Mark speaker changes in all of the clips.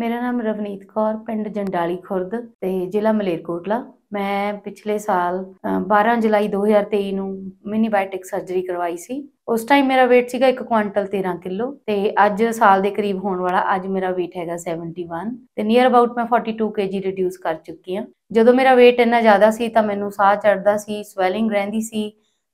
Speaker 1: ਮੇਰਾ ਨਾਮ ਰਵਨੀਤ ਕੌਰ ਪਿੰਡ ਜੰਡਾਲੀ ਖੁਰਦ ਤੇ ਜ਼ਿਲ੍ਹਾ ਮਲੇਰਕੋਟਲਾ ਮੈਂ ਪਿਛਲੇ ਸਾਲ 12 ਜੁਲਾਈ 2023 ਨੂੰ ਮਿਨੀ ਬਾਇਓਟਿਕ ਸਰਜਰੀ ਕਰਵਾਈ ਸੀ ਉਸ ਟਾਈਮ ਮੇਰਾ weight ਸੀਗਾ 1 ਕੁਇੰਟਲ 13 ਕਿਲੋ ਤੇ ਅੱਜ ਸਾਲ ਦੇ ਕਰੀਬ ਹੋਣ ਵਾਲਾ ਅੱਜ ਮੇਰਾ weight ਹੈਗਾ 71 ਤੇ ਨੀਅਰ ਅਬਾਊਟ ਮੈਂ 42 kg ਰਿਡਿਊਸ ਕਰ ਚੁੱਕੀ ਹਾਂ ਜਦੋਂ ਮੇਰਾ weight ਇੰਨਾ ਜ਼ਿਆਦਾ ਸੀ ਤਾਂ ਮੈਨੂੰ ਸਾਹ ਚੜਦਾ ਸੀ ਸਵੈਲਿੰਗ ਰਹਿੰਦੀ ਸੀ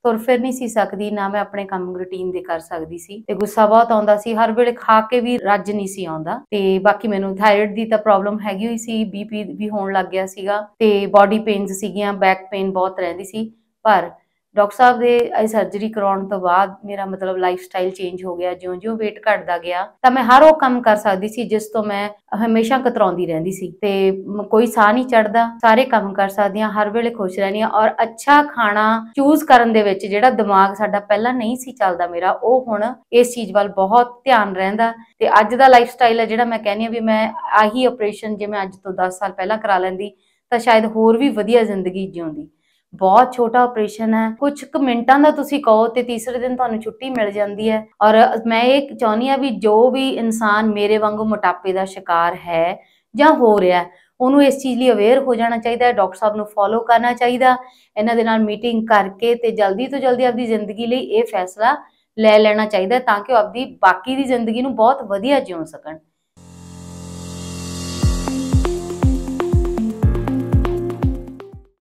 Speaker 1: ਤੁਰ ਫਿਰ ਨਹੀਂ ਸੀ ਸਕਦੀ ਨਾ ਮੈਂ ਆਪਣੇ ਕੰਮ ਰੁਟੀਨ ਦੇ ਕਰ ਸਕਦੀ ਸੀ ਤੇ ਗੁੱਸਾ ਬਹੁਤ ਆਉਂਦਾ ਸੀ ਹਰ ਵੇਲੇ ਖਾ ਕੇ ਵੀ ਰੱਜ ਨਹੀਂ ਸੀ ਆਉਂਦਾ ਤੇ ਬਾਕੀ ਮੈਨੂੰ ਥਾਇਰਾਇਡ ਦੀ ਤਾਂ ਪ੍ਰੋਬਲਮ ਹੈਗੀ ਹੋਈ ਸੀ ਬੀਪੀ ਵੀ ਹੋਣ ਲੱਗ ਗਿਆ ਸੀਗਾ ਤੇ ਬਾਡੀ ਪੇਨਸ ਸੀਗੀਆਂ ਬੈਕ ਪੇਨ ਬਹੁਤ ਰਹਿੰਦੀ ਸੀ ਪਰ ਡਾਕਟਰ ਸਾਹਿਬ ਦੇ ਇਹ ਸਰਜਰੀ ਕਰਾਉਣ ਤੋਂ ਬਾਅਦ ਮੇਰਾ ਮਤਲਬ ਲਾਈਫ ਸਟਾਈਲ ਚੇਂਜ ਹੋ ਗਿਆ ਜਿਉਂ-ਜਿਉਂ weight ਘਟਦਾ ਗਿਆ ਤਾਂ ਮੈਂ ਹਰ ਉਹ ਕੰਮ ਕਰ ਸਕਦੀ ਸੀ ਜਿਸ ਤੋਂ ਮੈਂ ਹਮੇਸ਼ਾ ਕਤਰਾਉਂਦੀ ਰਹਿੰਦੀ ਸੀ ਤੇ ਕੋਈ ਸਾਹ ਨਹੀਂ ਚੜਦਾ ਸਾਰੇ ਕੰਮ ਕਰ ਸਕਦੀ ਹਾਂ ਹਰ ਵੇਲੇ ਖੁਸ਼ ਰਹਿਣੀ ਆ ਔਰ ਅੱਛਾ ਖਾਣਾ ਚੂਜ਼ ਕਰਨ ਦੇ ਵਿੱਚ ਜਿਹੜਾ ਦਿਮਾਗ ਸਾਡਾ ਪਹਿਲਾਂ ਨਹੀਂ ਸੀ ਚੱਲਦਾ ਮੇਰਾ ਉਹ ਹੁਣ ਇਸ ਚੀਜ਼ ਵੱਲ ਬਹੁਤ ਧਿਆਨ ਰਹਿੰਦਾ ਤੇ ਅੱਜ ਦਾ ਲਾਈਫ ਸਟਾਈਲ ਹੈ ਜਿਹੜਾ ਮੈਂ ਕਹਿੰਦੀ ਆ ਵੀ ਮੈਂ ਆਹੀ ਆਪਰੇਸ਼ਨ ਜੇ ਮੈਂ ਅੱਜ ਤੋਂ 10 ਸਾਲ ਪਹਿਲਾਂ ਕਰਾ ਲੈਂਦੀ ਤਾਂ ਸ਼ਾਇਦ ਹੋਰ ਵੀ ਵਧੀਆ ਜ਼ਿੰਦਗੀ ਜਿਉਂਦੀ ਬਹੁਤ ਛੋਟਾ ਆਪਰੇਸ਼ਨ ਹੈ ਕੁਝ ਕੁ ਮਿੰਟਾਂ ਦਾ ਤੁਸੀਂ ਕਹੋ ਤੇ ਤੀਸਰੇ ਦਿਨ ਤੁਹਾਨੂੰ ਛੁੱਟੀ ਮਿਲ ਜਾਂਦੀ ਹੈ ਔਰ ਮੈਂ ਇਹ ਚਾਹੁੰਦੀ ਆ ਵੀ ਜੋ ਵੀ ਇਨਸਾਨ ਮੇਰੇ ਵਾਂਗੂ ਮੋਟਾਪੇ ਦਾ ਸ਼ਿਕਾਰ ਹੈ ਜਾਂ ਹੋ ਰਿਹਾ ਉਹਨੂੰ ਇਸ ਚੀਜ਼ ਲਈ ਅਵੇਅਰ ਹੋ ਜਾਣਾ ਚਾਹੀਦਾ ਹੈ ਡਾਕਟਰ ਸਾਹਿਬ ਨੂੰ ਫੋਲੋ ਕਰਨਾ ਚਾਹੀਦਾ ਇਹਨਾਂ ਦੇ ਨਾਲ ਮੀਟਿੰਗ ਕਰਕੇ ਤੇ ਜਲਦੀ ਤੋਂ ਜਲਦੀ ਆਪਣੀ ਜ਼ਿੰਦਗੀ ਲਈ ਇਹ ਫੈਸਲਾ ਲੈ ਲੈਣਾ ਚਾਹੀਦਾ ਤਾਂ ਕਿ ਉਹ ਆਪਣੀ ਬਾਕੀ ਦੀ ਜ਼ਿੰਦਗੀ ਨੂੰ ਬਹੁਤ ਵਧੀਆ ਜਿਉ ਸਕਣ